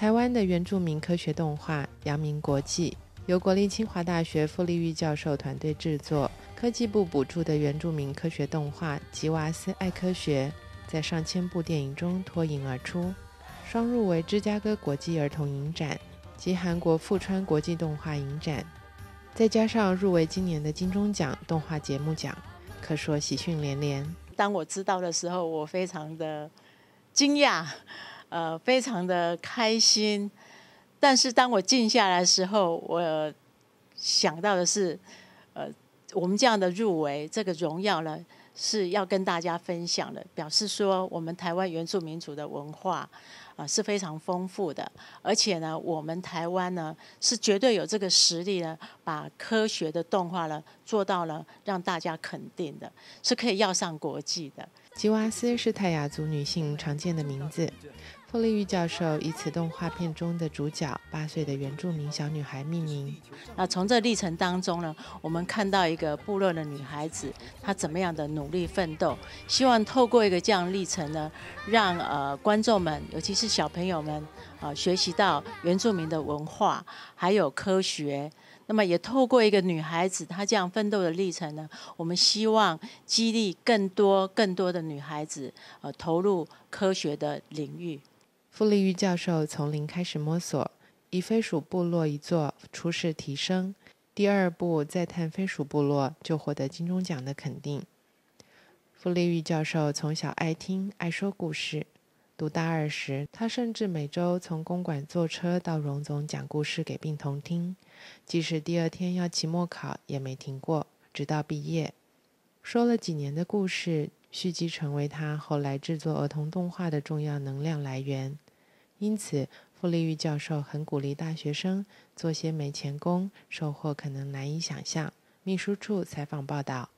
台湾的原住民科学动画《阳明国际》由国立清华大学傅立玉教授团队制作，科技部补助的原住民科学动画《吉娃斯爱科学》在上千部电影中脱颖而出，双入围芝加哥国际儿童影展及韩国富川国际动画影展，再加上入围今年的金钟奖动画节目奖，可说喜讯连连。当我知道的时候，我非常的惊讶。呃，非常的开心，但是当我静下来的时候，我想到的是，呃，我们这样的入围这个荣耀呢，是要跟大家分享的，表示说我们台湾原住民族的文化啊是非常丰富的，而且呢，我们台湾呢是绝对有这个实力呢，把科学的动画呢做到了让大家肯定的，是可以要上国际的。吉娃斯是泰雅族女性常见的名字。傅利玉教授以此动画片中的主角八岁的原住民小女孩命名。那从这历程当中呢，我们看到一个部落的女孩子，她怎么样的努力奋斗？希望透过一个这样历程呢，让呃观众们，尤其是小朋友们啊，学习到原住民的文化，还有科学。那么也透过一个女孩子她这样奋斗的历程呢，我们希望激励更多更多的女孩子呃投入科学的领域。傅立玉教授从零开始摸索，以飞鼠部落一座出世提升，第二步再探飞鼠部落就获得金钟奖的肯定。傅立玉教授从小爱听爱说故事，读大二时，他甚至每周从公馆坐车到荣总讲故事给病童听，即使第二天要期末考也没停过，直到毕业。说了几年的故事。蓄积成为他后来制作儿童动画的重要能量来源，因此傅立玉教授很鼓励大学生做些没钱工，收获可能难以想象。秘书处采访报道。